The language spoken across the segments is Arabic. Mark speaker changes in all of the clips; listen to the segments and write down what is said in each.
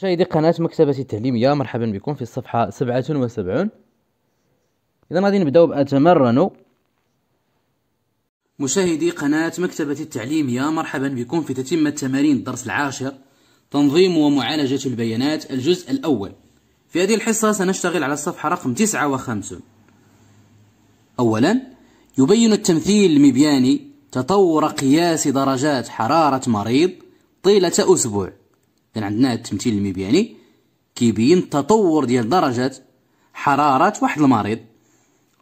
Speaker 1: مشاهدي قناة مكتبة التعليمية مرحبا بكم في الصفحة سبعة وسبعون إذا غادي نبداو بأتمرن مشاهدي قناة مكتبة التعليمية مرحبا بكم في تتمة تمارين الدرس العاشر تنظيم ومعالجة البيانات الجزء الأول في هذه الحصة سنشتغل على الصفحة رقم 59 أولا يبين التمثيل المبياني تطور قياس درجات حرارة مريض طيلة أسبوع كان عندنا التمثيل المبياني كيبين التطور ديال درجة حرارة واحد المريض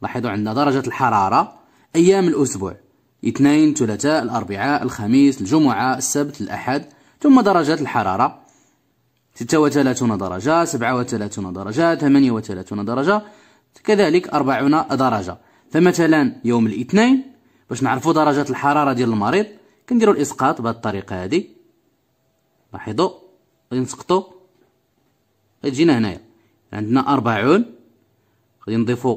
Speaker 1: لاحظوا عندنا درجة الحرارة أيام الأسبوع اثنين ثلاثاء الأربعاء الخميس الجمعة السبت الأحد ثم درجة الحرارة 36 درجة 37 درجة 38 درجة كذلك 40 درجة فمثلا يوم الاثنين باش نعرفوا درجة الحرارة ديال المريض كنديروا الإسقاط بهذه الطريقة هذه لاحظوا غادي نسقطو غادي تجينا هنايا عندنا أربعون غادي نضيفو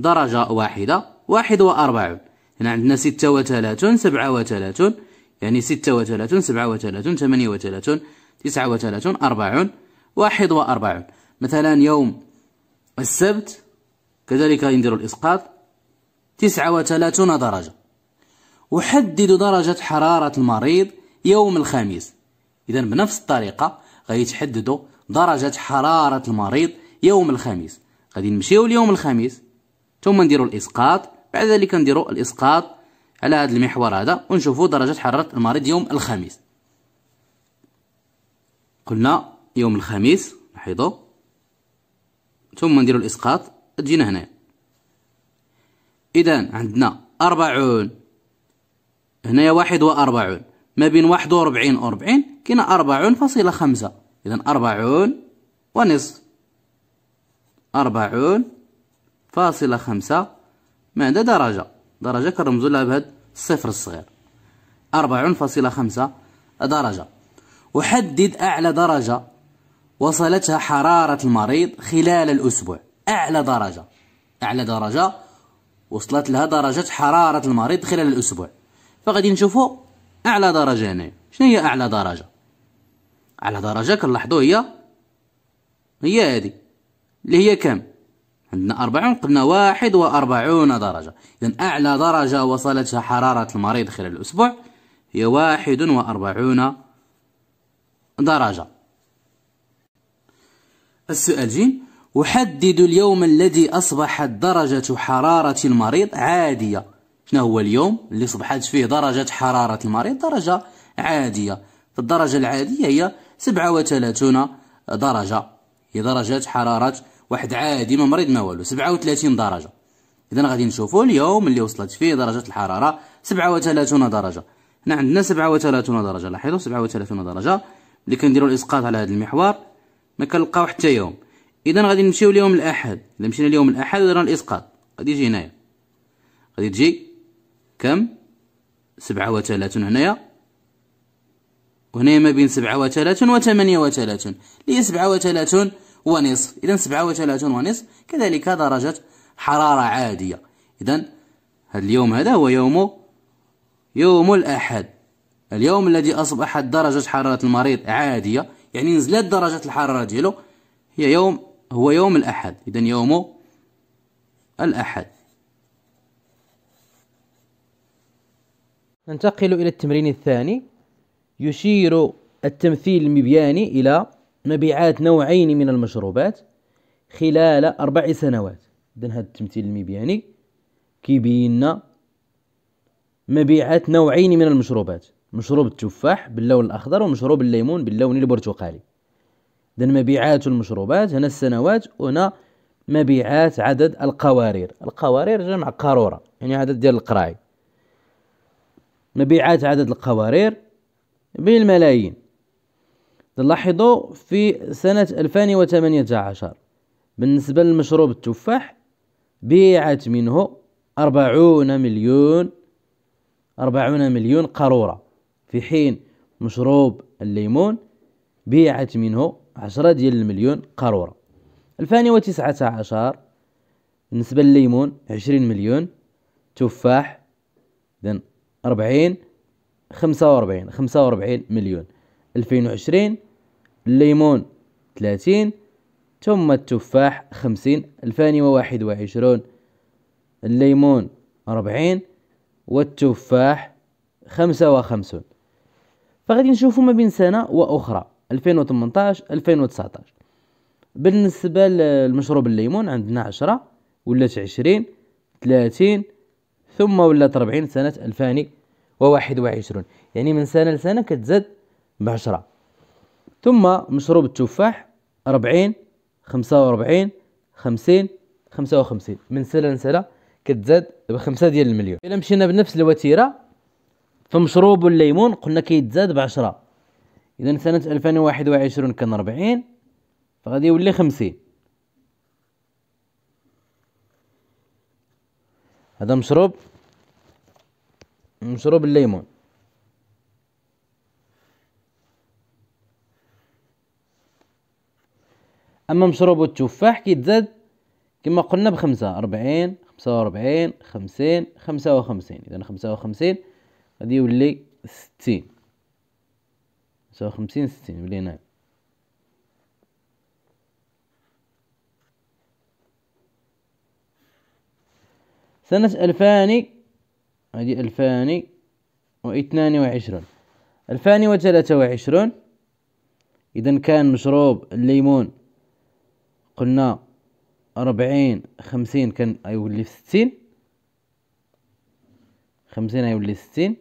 Speaker 1: درجة واحدة واحد وأربعون هنا عندنا ستة وتلاتون سبعة وتلاتون يعني ستة وتلاتون سبعة وتلاتون ثمانية وتلاتون تسعة وتلاتون أربعون واحد وأربعون مثلا يوم السبت كذلك نديرو الإسقاط تسعة وتلاتون درجة أحدد درجة حرارة المريض يوم الخميس إذا بنفس الطريقة غيتحددوا درجة حرارة المريض يوم الخميس غادي نمشيو ليوم الخميس ثم نديروا الإسقاط بعد ذلك نديروا الإسقاط على هذا المحور هذا ونشوفوا درجة حرارة المريض يوم الخميس قلنا يوم الخميس لاحظوا ثم نديروا الإسقاط تجينا هنا إذا عندنا أربعون هنايا واحد وأربعون ما بين واحد وربعين وربعين كنا أربعون فاصلة خمسة إذا أربعون ونصف أربعون فاصلة خمسة ما عندها درجة درجة كنرمزو لها بهاد الصفر الصغير أربعون فاصلة خمسة درجة وحدد أعلى درجة وصلتها حرارة المريض خلال الأسبوع أعلى درجة أعلى درجة وصلت لها درجة حرارة المريض خلال الأسبوع فغادي نشوفو أعلى درجة هنا شنو هي أعلى درجة على درجة كنلاحظو هي هي هادي اللي هي كام عندنا أربعون قلنا واحد وأربعون درجة إذا أعلى درجة وصلتها حرارة المريض خلال الأسبوع هي واحد وأربعون درجة السؤال جيم أحدد اليوم الذي أصبحت درجة حرارة المريض عادية شنو هو اليوم اللي صبحت فيه درجة حرارة المريض درجة عادية فالدرجة العادية هي 37 درجة هي درجة حرارة واحد عادي ما مريض ما والو 37 درجة إذا غادي نشوفوا اليوم اللي وصلت فيه درجة الحرارة 37 درجة هنا عندنا 37 درجة لاحظوا 37 درجة اللي كنديروا الإسقاط على هذا المحور ما كنلقاو حتى يوم إذا غادي نمشيو ليوم الأحد إذا مشينا ليوم الأحد درنا الإسقاط غادي يجي هنايا غادي تجي كم 37 هنايا وهنا ما بين سبعة وثلاثون وثمانية وثلاثون لي سبعة وثلاثون ونصف إذا سبعة وثلاثون ونصف كذلك درجة حرارة عادية إذا هذا اليوم هذا هو يوم يوم الأحد اليوم الذي أصبحت درجة حرارة المريض عادية يعني نزلت درجة الحرارة ديالو هي يوم هو يوم الأحد إذا يوم الأحد ننتقل إلى التمرين الثاني يشير التمثيل المبياني إلى مبيعات نوعين من المشروبات خلال أربع سنوات إذن هذا التمثيل المبياني كيبين مبيعات نوعين من المشروبات مشروب التفاح باللون الأخضر ومشروب الليمون باللون البرتقالي إذن مبيعات المشروبات هنا السنوات هنا مبيعات عدد القوارير القوارير جمع قارورة يعني عدد ديال القراعي مبيعات عدد القوارير بالملايين نلاحظوا في سنة 2018 بالنسبة لمشروب التفاح بيعت منه 40 مليون 40 مليون قارورة في حين مشروب الليمون بيعت منه 10 ديال المليون قارورة 2019 بالنسبة لليمون 20 مليون تفاح 40 45 45 مليون 2020 الليمون 30 ثم التفاح 50 2021 الليمون 40 والتفاح 55 فغادي نشوفوا ما بين سنة وأخرى 2018 2019 بالنسبة للمشروب الليمون عندنا 10 ولات 20 30 ثم ولات 40 سنة 2020 وواحد وعشرون يعني من سنة لسنة كتزاد بعشرة ثم مشروب التفاح ربعين خمسة وربعين خمسين خمسة وخمسين من سنة لسنة كتزاد بخمسة ديال المليون إلا مشينا بنفس الوتيرة فمشروب الليمون قلنا كيتزاد بعشرة إذا سنة ألفين وواحد وعشرون كان ربعين فغادي يولي خمسين هذا مشروب من شروب الليمون أما مشروب التفاح كيتزاد كما قلنا بخمسة أربعين خمسة وأربعين خمسين خمسة وخمسين إذا خمسة وخمسين غادي يولي ستين خمسة وخمسين ستين ولينا سنة ألفاني هذه ألفان واثنان وعشرون ألفان وثلاثة وعشرون إذا كان مشروب الليمون قلنا أربعين خمسين كان أيولي في ستين خمسين أيولي ستين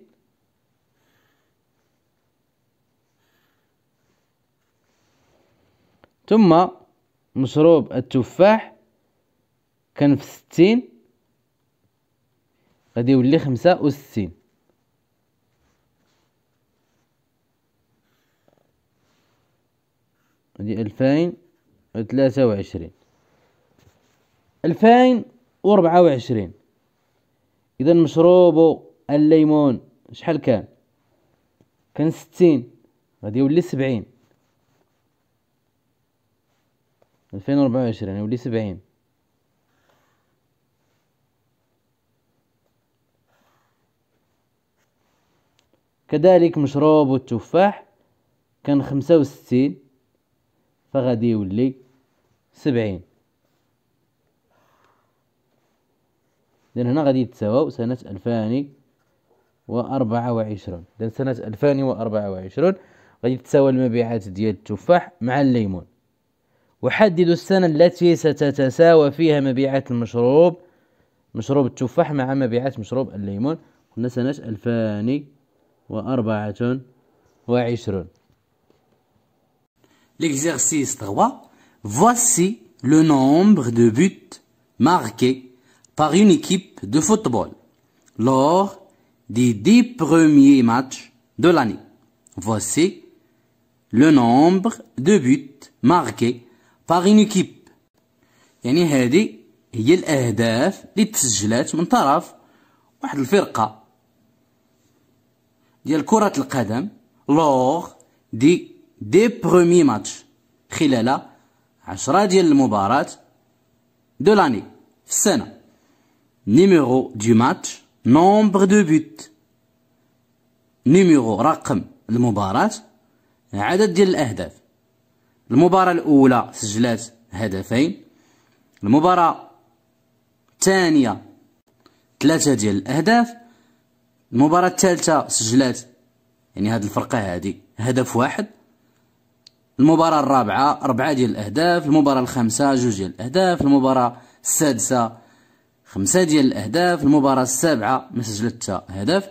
Speaker 1: ثم مشروب التفاح كان في ستين غادي يولي خمسة وستين هادي ألفين وثلاثة وعشرين ألفين وربعة وعشرين إذا مشروب الليمون شحال كان كان ستين غادي يولي سبعين ألفين وربعة وعشرين يولي سبعين كذلك مشروب التفاح كان خمسة وستين فغادي يولي سبعين إذن هنا غادي يتساواو سنة ألفان وأربعة وعشرون إذن سنة ألفان وأربعة وعشرون غادي تساوى المبيعات ديال التفاح مع الليمون وحددوا السنة التي ستتساوى فيها مبيعات المشروب مشروب التفاح مع مبيعات مشروب الليمون قلنا سنة ألفاني L'exercice 3. Voici le nombre de buts marqués par une équipe de football lors des dix premiers matchs de l'année. Voici le nombre de buts marqués par une équipe. يعني هي من طرف واحد ديال كرة القدم لوغ دي دي برومي ماتش خلال عشرة ديال المباراة دو لاني في السنة نيميرو دو ماتش نومبر دو بوت نيميرو رقم المباراة عدد ديال الأهداف المباراة الأولى سجلات هدفين المباراة الثانية ثلاثة ديال الأهداف المباراة الثالثة سجلات يعني هاد الفرقة هادي هدف واحد المباراة الرابعة أربعة ديال الأهداف المباراة الخامسة جوج ديال الأهداف المباراة السادسة خمسة ديال الأهداف المباراة السابعة ما تا هدف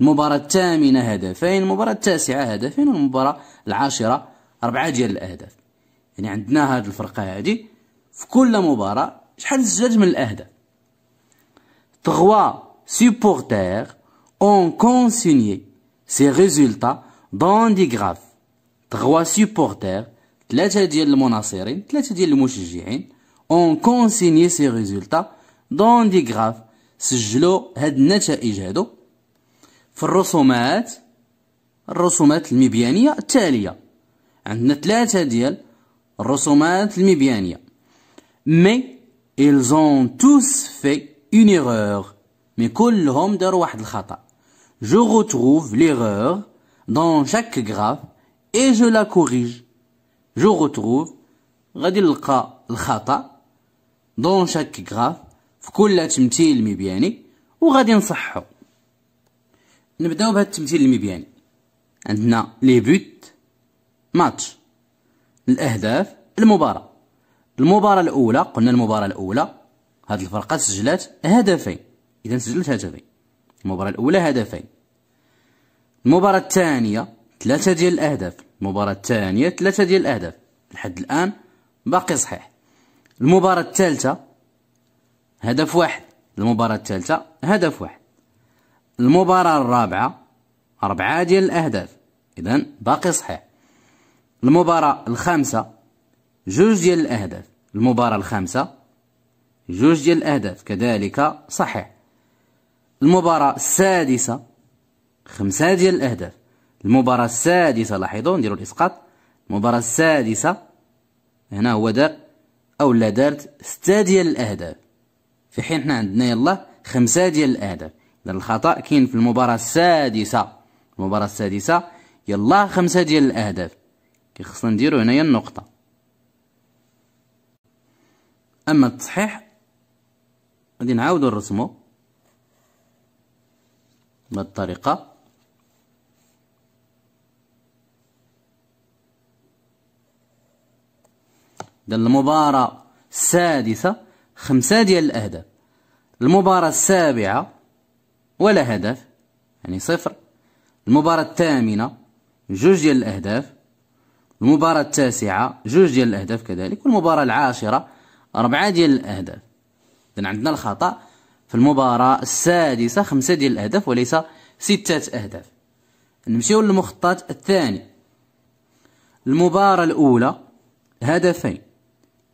Speaker 1: المباراة الثامنة هدفين المباراة التاسعة هدفين والمباراة العاشرة أربعة ديال الأهداف يعني عندنا هاد الفرقة هادي في كل مباراة شحال سجلت من الأهداف تغوا سيبورتير ont consigné ces résultats dans des graphes. Trois supporters, ثلاثة ديال المناصرين, ثلاثة ديال المشجعين, ont consigné ces résultats dans des graphes. سجلوا هاد النتائج هادو في الرسومات الرسومات المبيانية التالية عندنا ثلاثة ديال الرسومات المبيانية مي ils ont tous fait une erreur mais كلهم داروا واحد الخطأ je retrouve l'erreur dans chaque graphe et je la corrige. Je retrouve غادي نلقى الخطأ دون شاك جراف في كل تمثيل مبياني وغادي نصححو نبداو بهذا التمثيل المبياني عندنا لي بوت ماتش الاهداف المباراه المباراه الاولى قلنا المباراه الاولى هاد الفرقه سجلت هدفين اذا سجلت هدفين المباراة الأولى هدفين المباراة الثانية ثلاثة ديال الأهداف المباراة الثانية ثلاثة ديال الأهداف لحد الآن باقي صحيح المباراة الثالثة هدف واحد المباراة الثالثة هدف واحد المباراة الرابعة أربعة ديال الأهداف إذا باقي صحيح المباراة الخامسة جوج ديال الأهداف المباراة الخامسة جوج ديال الأهداف كذلك صحيح المباراة السادسة خمسة ديال الأهداف المباراة السادسة لاحظوا نديروا الإسقاط المباراة السادسة هنا هو دار أو لا دارت ستة ديال الأهداف في حين حنا عندنا يلا خمسة ديال الأهداف إذا الخطأ كاين في المباراة السادسة المباراة السادسة يلا خمسة ديال الأهداف كيخصنا نديرو هنايا النقطة أما التصحيح غادي نعاودو نرسمو بهذه الطريقة إذا المباراة السادسة خمسة ديال الأهداف المباراة السابعة ولا هدف يعني صفر المباراة الثامنة جوج ديال الأهداف المباراة التاسعة جوج ديال الأهداف كذلك والمباراة العاشرة أربعة ديال الأهداف إذا عندنا الخطأ في المباراة السادسة خمسة ديال الأهداف وليس ستة أهداف نمشيو للمخطط الثاني المباراة الأولى هدفين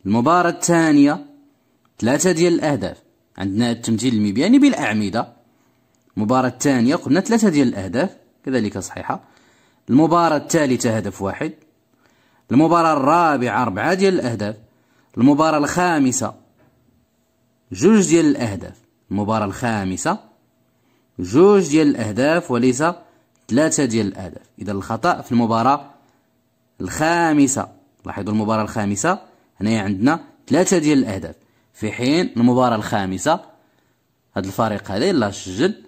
Speaker 1: المباراة الثانية ثلاثة ديال الأهداف عندنا التمثيل المبياني بالأعمدة المباراة الثانية قلنا ثلاثة ديال الأهداف كذلك صحيحة المباراة الثالثة هدف واحد المباراة الرابعة أربعة ديال الأهداف المباراة الخامسة جوج ديال الأهداف المباراة الخامسة جوج ديال الأهداف وليس ثلاثة ديال الأهداف إذا الخطأ في المباراة الخامسة لاحظوا المباراة الخامسة هنايا عندنا ثلاثة ديال الأهداف في حين المباراة الخامسة هاد الفريق هذا لا سجل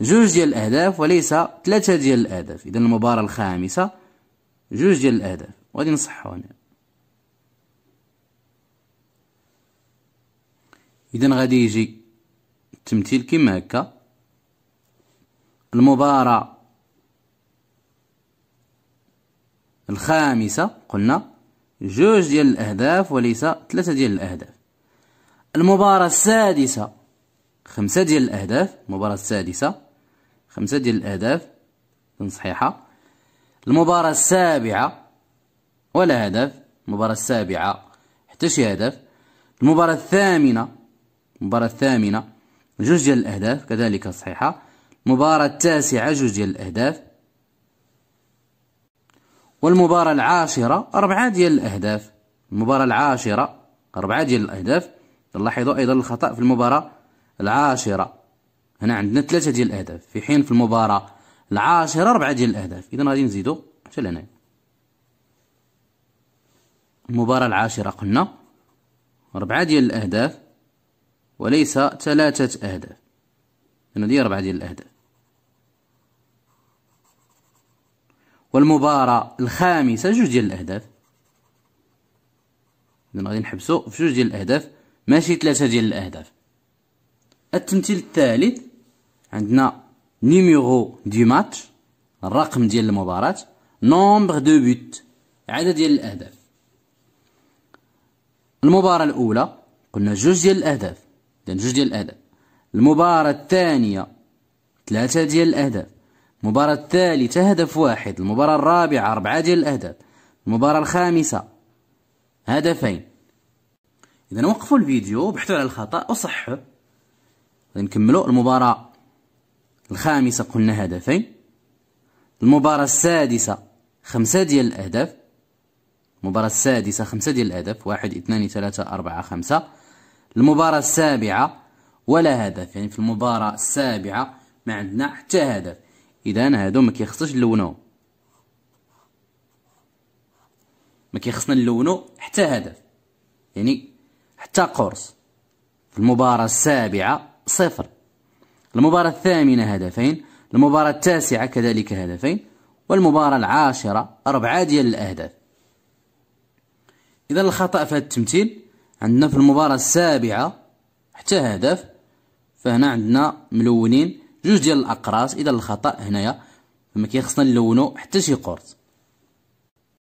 Speaker 1: جوج ديال الأهداف وليس ثلاثة ديال الأهداف إذا المباراة الخامسة جوج ديال الأهداف وغادي نصحو هنا إذا غادي يجي التمثيل كيما هكا المباراة الخامسة قلنا جوج ديال الأهداف وليس ثلاثة ديال الأهداف المباراة السادسة خمسة ديال الأهداف المباراة السادسة خمسة ديال الأهداف صحيحة المباراة السابعة ولا هدف المباراة السابعة حتى شي هدف المباراة الثامنة المباراة الثامنة جوج ديال الأهداف كذلك صحيحة المباراة التاسعة جوج ديال الأهداف والمباراة العاشرة أربعة ديال الأهداف المباراة العاشرة أربعة ديال الأهداف لاحظوا أيضا الخطأ في المباراة العاشرة هنا عندنا ثلاثة ديال الأهداف في حين في المباراة العاشرة أربعة ديال الأهداف إذا غادي نزيدو حتى لهنا المباراة العاشرة قلنا أربعة ديال الأهداف وليس ثلاثة أهداف لأن دي أربعة ديال الأهداف والمباراة الخامسة جوج ديال الأهداف إذن غادي نحبسو في جوج ديال الأهداف ماشي ثلاثة ديال الأهداف التمثيل الثالث عندنا نيميرو دي ماتش الرقم ديال المباراة نومبغ دو بوت عدد ديال الأهداف المباراة الأولى قلنا جوج ديال الأهداف إذا جوج ديال الأهداف المباراة الثانية ثلاثة ديال الأهداف المباراة الثالثة هدف واحد المباراة الرابعة أربعة ديال الأهداف المباراة الخامسة هدفين إذا وقفوا الفيديو وبحثوا على الخطأ وصحوا نكملوا المباراة الخامسة قلنا هدفين المباراة السادسة خمسة ديال الأهداف المباراة السادسة خمسة ديال الأهداف واحد اثنان ثلاثة أربعة خمسة المباراة السابعة ولا هدف يعني في المباراة السابعة ما عندنا حتى هدف اذا هادو ما كيخصش نلونو ما كيخصنا نلونو حتى هدف يعني حتى قرص في المباراة السابعة صفر المباراة الثامنة هدفين المباراة التاسعة كذلك هدفين والمباراة العاشرة أربعة ديال الأهداف إذا الخطأ في هذا التمثيل عندنا في المباراة السابعة حتى هدف فهنا عندنا ملونين جوج ديال الاقراص اذا الخطا هنايا فما كيخصنا نلونو حتى شي قرص